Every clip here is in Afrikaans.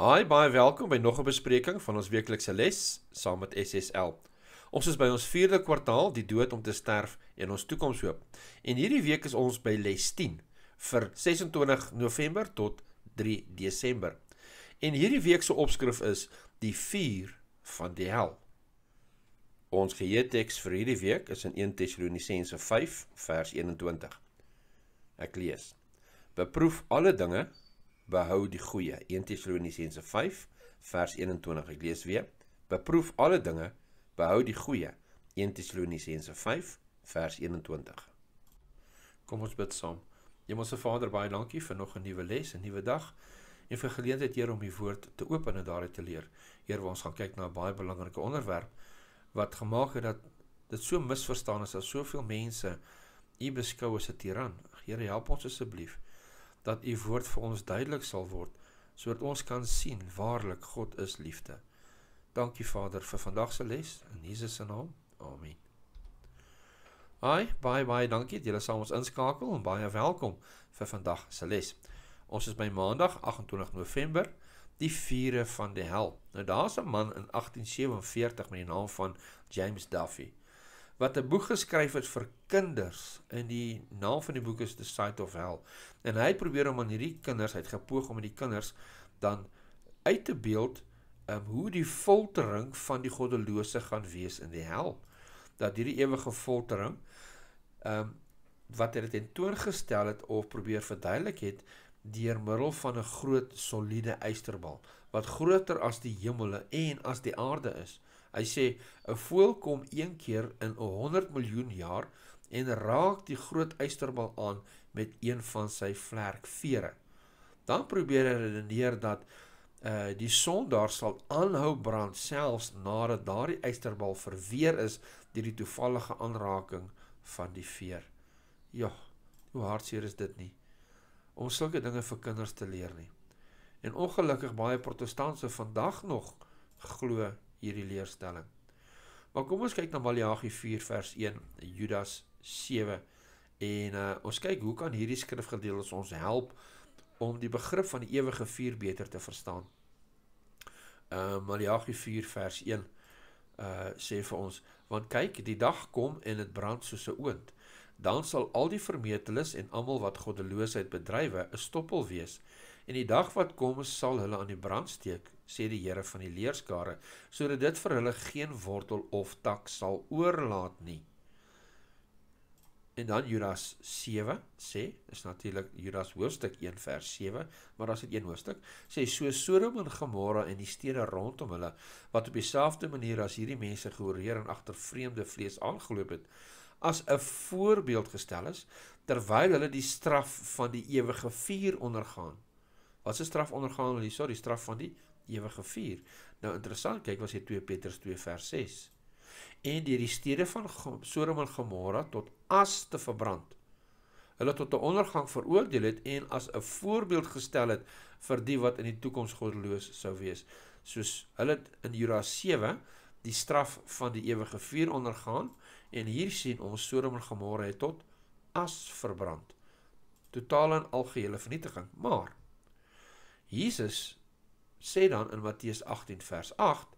Hi, baie welkom by nog 'n bespreking van ons weeklikse les saam met SSL. Ons is by ons 4de kwartaal, die dood om te sterf en ons toekomshoop. En hierdie week is ons by les 10 vir 26 November tot 3 Desember. En hierdie week se opskrif is die vuur van die hel. Ons geheeteks vir hierdie week is in 1 Tessalonisense 5 vers 21. Ek lees: Beproef alle dinge behou die goeie. 1 Tessalonisense 5 vers 21. Ek lees weer. Beproef alle dinge, behou die goeie. 1 Tessalonisense 5 vers 21. Kom ons bid saam. Hemelse Vader, baie dankie vir nog 'n nuwe les, 'n nuwe dag en vir geleentheid hier om die woord te open en daaruit te leer. Here, ons gaan kyk na 'n baie belangrike onderwerp wat gemaak het dat dit so misverstaan is dat soveel mense u beskou as 'n tiran. Here, help ons asseblief. So dat u woord vir ons duidelik sal word sodat ons kan sien waarlik God is liefde. Dankie Vader vir vandag se les in Jesus se naam. Amen. Hi, bye bye. Dankie dat julle saam ons inskakel en baie welkom vir vandag se les. Ons is by Maandag 28 November, die viere van die hel. Nou daar's 'n man in 1847 met die naam van James Duffy wat 'n boek geskryf het vir kinders en die naam van die boek is The Sight of Hell. En hy het probeer om aan hierdie kinders, hy het gepoog om aan die kinders dan uit te beeld um, hoe die foltering van die goddelose gaan wees in die hel. Dat hierdie ewige foltering ehm um, wat hy dit teengestel het of probeer verduidelik het deur middel van 'n groot soliede ysterbal wat groter as die hemele en as die aarde is. Hy sê 'n voël kom een keer in 'n 100 miljoen jaar en raak die groot uisterbal aan met een van sy vlerkvere. Dan probeer hy redeneer dat uh die son daar sal aanhou brand selfs nadat daardie uisterbal verweer is deur die toevallige aanraking van die veer. Ja, hoe hartseer is dit nie om sulke dinge vir kinders te leer nie. En ongelukkig baie protestantse vandag nog glo hierdie leerstelling. Maar kom ons kyk na Malagi 4 vers 1, Judas 7. En uh, ons kyk hoe kan hierdie skrifgedeelte ons help om die begrip van die ewige vuur beter te verstaan. Ehm uh, Malagi 4 vers 1 uh eh, sê vir ons, want kyk, die dag kom en dit brand soos 'n oond. Dan sal al die vermetelis en almal wat goddeloosheid bedrywe 'n stoppel wees en die dag wat kom sal hulle aan die brand steek sê die Here van die leerskare, sodat dit vir hulle geen wortel of tak sal oorlaat nie. En dan Judas 7 sê, is natuurlik Judas hoofstuk 1 vers 7, maar as dit een hoofstuk sê so Sodom en Gomorra en die stede rondom hulle wat op dieselfde manier as hierdie mense gehoreer en agter vreemde vlees aangeloop het, as 'n voorbeeld gestel is terwyl hulle die straf van die ewige vuur ondergaan. Wat se straf ondergaan hulle? Sorry, straf van die ewige vuur. Nou interessant, kyk wat sê 2 Petrus 2 vers 6. En deur die stede van Sodom en Gomorra tot as te verbrand. Hulle tot 'n ondergang veroordeel het en as 'n voorbeeld gestel het vir die wat in die toekoms goddeloos sou wees, soos hulle in Jora 7 die straf van die ewige vuur ondergaan en hier sien ons Sodom en Gomorra het tot as verbrand. Totale en algehele vernietiging, maar Jesus sê dan in Matteus 18 vers 8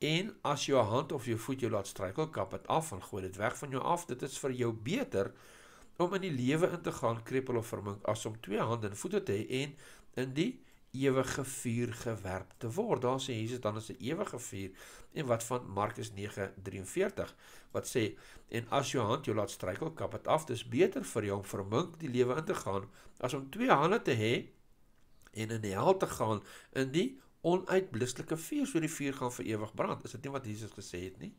en as jou hand of jou voet jou laat struikel kap dit af en gooi dit weg van jou af dit is vir jou beter om in die lewe in te gaan krepel of vermink as om twee hande en voete te hê en in die ewige vuur gewerp te word. Daar sê Jesus dan is 'n ewige vuur en wat van Markus 9:43 wat sê en as jou hand jou laat struikel kap dit af dis beter vir jou om vermink die lewe in te gaan as om twee hande te hê en in die hel te gaan in die onuitblusselike vuur, so die vuur gaan vir ewig brand. Is dit nie wat Jesus gesê het nie?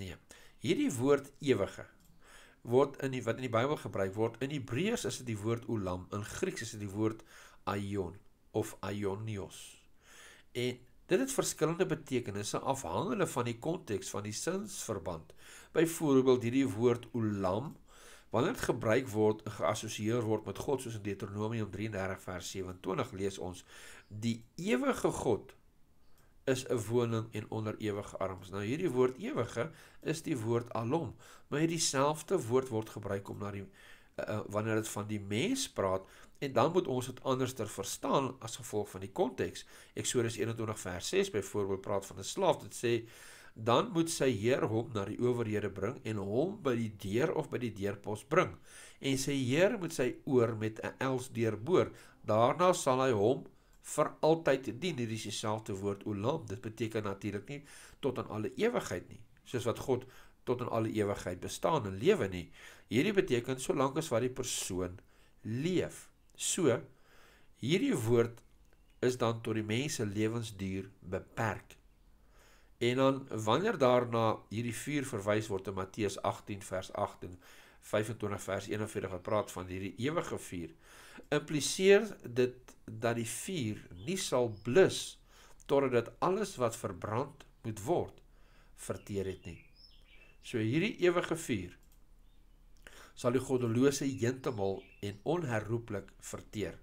Nee. Hierdie woord ewige word in die wat in die Bybel gebruik word, in Hebreërs is dit die woord olam, in Grieks is dit die woord aion of aionios. En dit het verskillende betekenisse afhangende van die konteks van die sinsverband. Byvoorbeeld hierdie woord olam Wanneer dit gebruik word, geassosieer word met God soos in Deuteronomium 33 vers 27 lees ons die ewige God is 'n woning en onder ewige arms. Nou hierdie woord ewige is die woord alom, maar hierdie selfde woord word gebruik om na die uh, wanneer dit van die mens praat en dan moet ons dit anderster verstaan as gevolg van die konteks. Eksodus 21 vers 6 byvoorbeeld praat van 'n slaaf. Dit sê dan moet sy heer hom na die owerhede bring en hom by die deur of by die deurpos bring en sy heer moet sy oor met 'n els deurboor daarna sal hy hom vir altyd dien hierdie is dieselfde woord olam dit beteken natuurlik nie tot aan alle ewigheid nie soos wat God tot aan alle ewigheid bestaan en lewe nie hierdie beteken solank as wat die persoon leef so hierdie woord is dan tot die mense lewensduur beperk En dan wanneer daarna hierdie vuur verwys word te Matteus 18 vers 8 en 25 vers 41 wat praat van hierdie ewige vuur, impliseer dit dat die vuur nie sal blus totdat dit alles wat verbrand moet word verteer het nie. So hierdie ewige vuur sal die goddelose heeltemal en onherroepelik verteer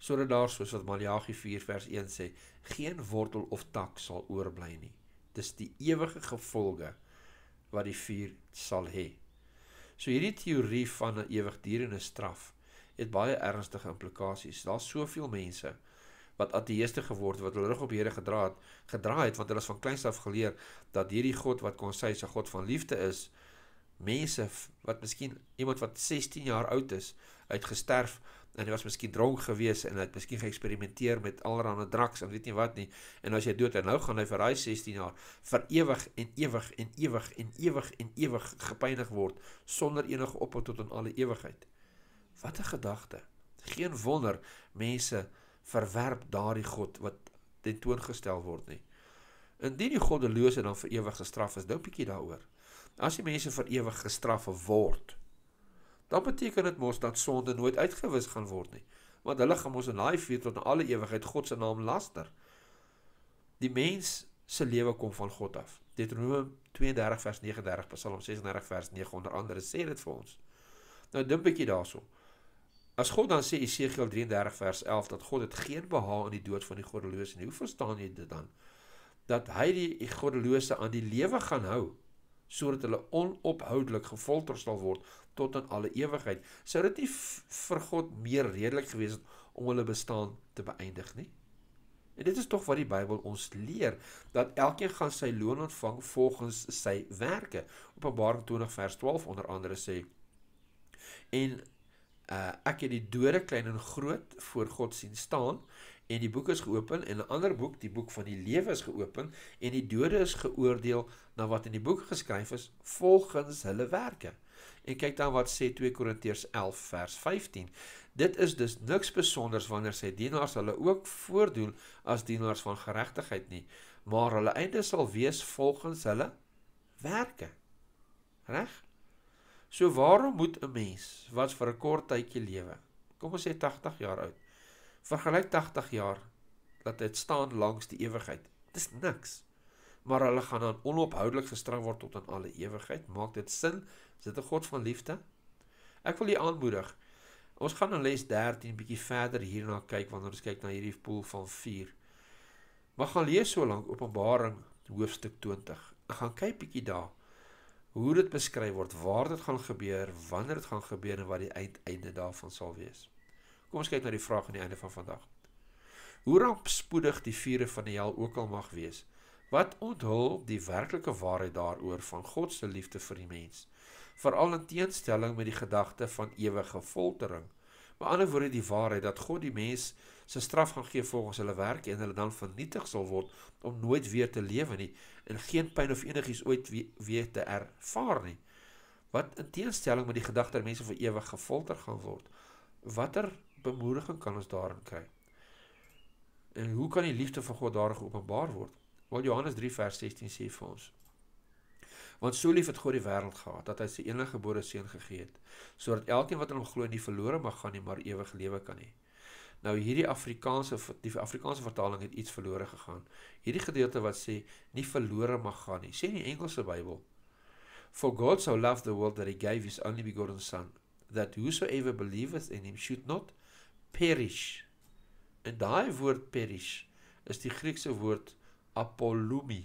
sodat daar soos wat Malagi 4 vers 1 sê geen wortel of tak sal oorbly nie. Dis die ewige gevolge wat die vuur sal hê. So hierdie teorie van 'n ewigdurende straf het baie ernstige implikasies. Daar's soveel mense wat ateëste geword het wat hulle rug op Here gedra het, gedraai het want hulle is van kleins af geleer dat hierdie God wat kon sê se God van liefde is, mense wat miskien iemand wat 16 jaar oud is, uitgesterf het en hy was miskien dronk geweest en hy het miskien geëksperimenteer met allerlei drugs en weet nie wat nie en as jy dood en nou gaan hy vir daai 16 jaar vir ewig en ewig en ewig en ewig en ewig gepynig word sonder enige ophou tot in alle ewigheid wat 'n gedagte geen wonder mense verwerp daardie god wat ten toon gestel word nie indien die goddelose dan vir ewig gestraf is dink 'n bietjie daaroor as die mense vir ewig gestraf word dan beteken dit mos dat sonde nooit uitgewis gaan word nie. Want hulle gaan mos in daai vuur tot in alle ewigheid God se naam laster. Die mens se lewe kom van God af. Deuteronomium 32 vers 39, Psalm 36 vers 9 onder andere sê dit vir ons. Nou dink 'n bietjie daaroor. As God dan sê Esegiel 33 vers 11 dat God dit geen behaag in die dood van die goddelose nie. Hoe verstaan jy dit dan? Dat hy die goddelose aan die lewe gaan hou sodat hulle onophoudelik gefolter sal word tot in alle ewigheid. Sou dit nie vir God meer redelik gewees het om hulle bestaan te beëindig nie? En dit is tog wat die Bybel ons leer dat elkeen gaan sy loon ontvang volgens sy werke. Openbaring 20 vers 12 onder andere sê en uh, ek het die dode klein en groot voor God sien staan en die boek is geopen en 'n ander boek, die boek van die lewe is geopen en die dode is geoordeel na wat in die boek geskryf is volgens hulle werke. En kyk dan wat sê 2 Korintiërs 11 vers 15. Dit is dus niks spesonders wanneer sy dienaars hulle ook voordoen as dienaars van geregtigheid nie, maar hulle einde sal wees volgens hulle werke. Reg? So waarom moet 'n mens wat vir 'n kort tydjie lewe, kom ons sê 80 jaar oud, vergelyk 80 jaar dat dit staan langs die ewigheid. Dis niks. Maar hulle gaan dan onophoudelik gestraf word tot aan alle ewigheid. Maak dit sin? Is dit 'n God van liefde? Ek wil u aanmoedig. Ons gaan in les 13 bietjie verder hierna kyk wanneer ons kyk na hierdie pool van 4. Mag gaan lees so lank Openbaring hoofstuk 20. Ek gaan kyk bietjie daar hoe dit beskryf word, waar dit gaan gebeur, wanneer dit gaan gebeur en wat die uiteinde daarvan sal wees. Kom ons kyk na die vraag aan die einde van vandag. Hoe rampspoedig die vure van die hel ook al mag wees, wat onthul die werklike waarheid daaroor van God se liefde vir die mens, veral in teenstelling met die gedagte van ewige foltering. Maar ander woorde die waarheid dat God die mens se straf gaan gee volgens hulle werk en hulle dan vernietig sal word om nooit weer te lewe nie en geen pyn of enigiets ooit weer te ervaar nie. Wat in teenstelling met die gedagte dat mense vir ewig gefolter gaan word. Watter bemoediging kan ons daarin kry? En hoe kan die liefde van God daar geopenbaar word? Wel Johannes 3 vers 16 sê vir ons: Want so lief het God die wêreld gehad dat hy sy enige gebore seun gegee het, sodat elkeen wat in hom glo nie verlore mag gaan nie, maar ewig lewe kan hê. Nou hierdie Afrikaanse die Afrikaanse vertaling het iets verlore gegaan. Hierdie gedeelte wat sê nie verlore mag gaan nie, sê in die Engelse Bybel: For God so loved the world that he gave his only begotten son that whosoever believeth in him should not perish. En daai woord perish is die Griekse woord apolumi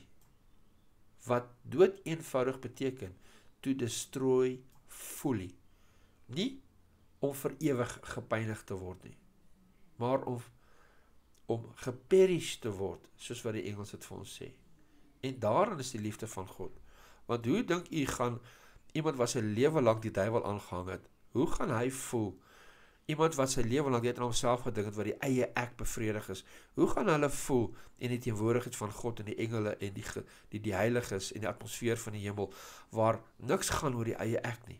wat dood eenvoudig beteken to destroy fully. Nie om vir ewig gepyneig te word nie, maar om om geperish te word, soos wat die Engels dit vir ons sê. En daarin is die liefde van God. Want hoe dink u gaan iemand wat sy lewe lank die duiwel aangehang het, hoe gaan hy voel? Iemand wat sy lewe lank net aan homself gedink het wat die eie ek bevredig is. Hoe gaan hulle voel in die teenwoordigheid van God en die engele en die die die heiliges en die atmosfeer van die hemel waar niks gaan oor die eie ek nie.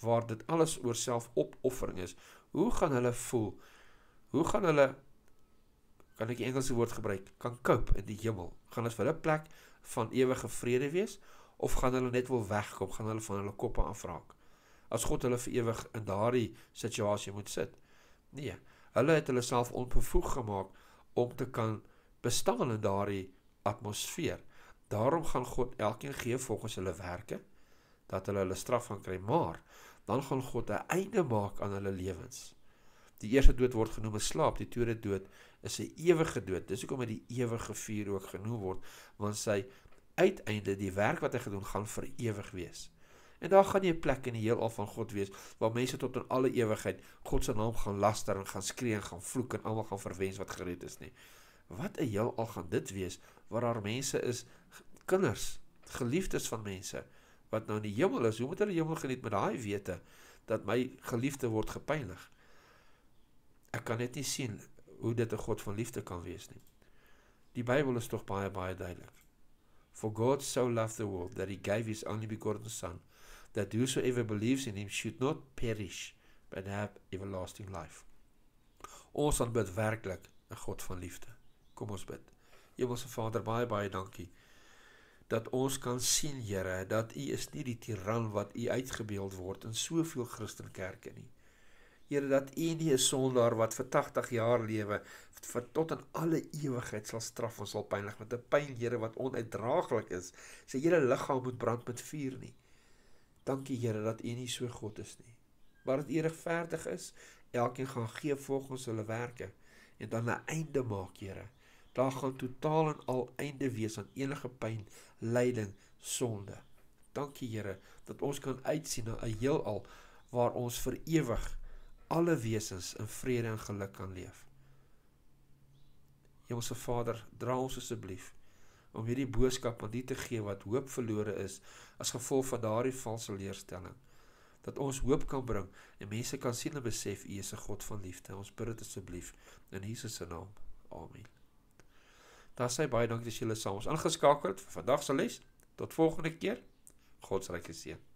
Waar dit alles oor selfopoffering is. Hoe gaan hulle voel? Hoe gaan hulle kan ek die Engelse woord gebruik? Kan cope in die hemel? Gaan ons vir hulle plek van ewige vrede wees of gaan hulle net wil wegkom? Gaan hulle van hulle koppe afraak? as God hulle vir ewig in daardie situasie moet sit. Nee, hulle het hulle self onbevoeg gemaak om te kan bestaan in daardie atmosfeer. Daarom gaan God elkeen gee volgens hulle werke dat hulle hulle straf gaan kry, maar dan gaan God 'n einde maak aan hulle lewens. Die eerste dood word genoem as slaap, die tweede dood is 'n ewige dood. Dis hoekom dit die ewige vuur ook genoem word, want sy uiteinde, die werk wat hy gedoen gaan vir ewig wees. En daar gaan jy 'n plek in die heelal van God wees waar mense tot in alle ewigheid God se naam gaan laster en gaan skree en gaan vloek en almal gaan verwens wat gered is nie. Wat 'n heelal gaan dit wees waar daar mense is, kinders, geliefdes van mense wat nou in die hemel is. Hoe moet hulle die hemel geniet met daai wete dat my geliefde word gepeinig? Ek kan dit nie sien hoe dit 'n God van liefde kan wees nie. Die Bybel is tog baie baie duidelik. For God so loved the world that he gave his only begotten son that whosoever believes in him should not perish but have everlasting life. Ons aanbid werklik 'n God van liefde. Kom ons bid. Hemelse Vader, baie baie dankie dat ons kan sien Here dat U is nie die tiran wat U uitgebeeld word in soveel Christenkerke nie. Here dat U nie 'n sondaar wat vir 80 jaar lewe vir tot aan alle ewigheid sal straf en sal pynig met 'n pyn Here wat onuitdraaglik is. Sy hele liggaam moet brand met vuur nie. Dankie Here dat U nie so God is nie. Maar dat U regverdig is. Elkeen gaan gee volgens hulle werke en dan 'n einde maak, Here. Daar gaan totaal en al einde wees aan enige pyn, lyding, sonde. Dankie Here dat ons kan uitsien na 'n heelal waar ons vir ewig alle wesens in vrede en geluk kan leef. Hemelse Vader, dra ons asseblief so om hierdie boodskap aan die te gee wat hoop verlore is as gevolg van daardie valse leerstelling dat ons hoop kan bring en mense kan sien en besef U is 'n God van liefde. Ons bid dit asseblief in Jesus se naam. Amen. Daar sê baie dankie dat julle saam ons aangeskakel het vir vandag se les. Tot volgende keer. God se ryk seën.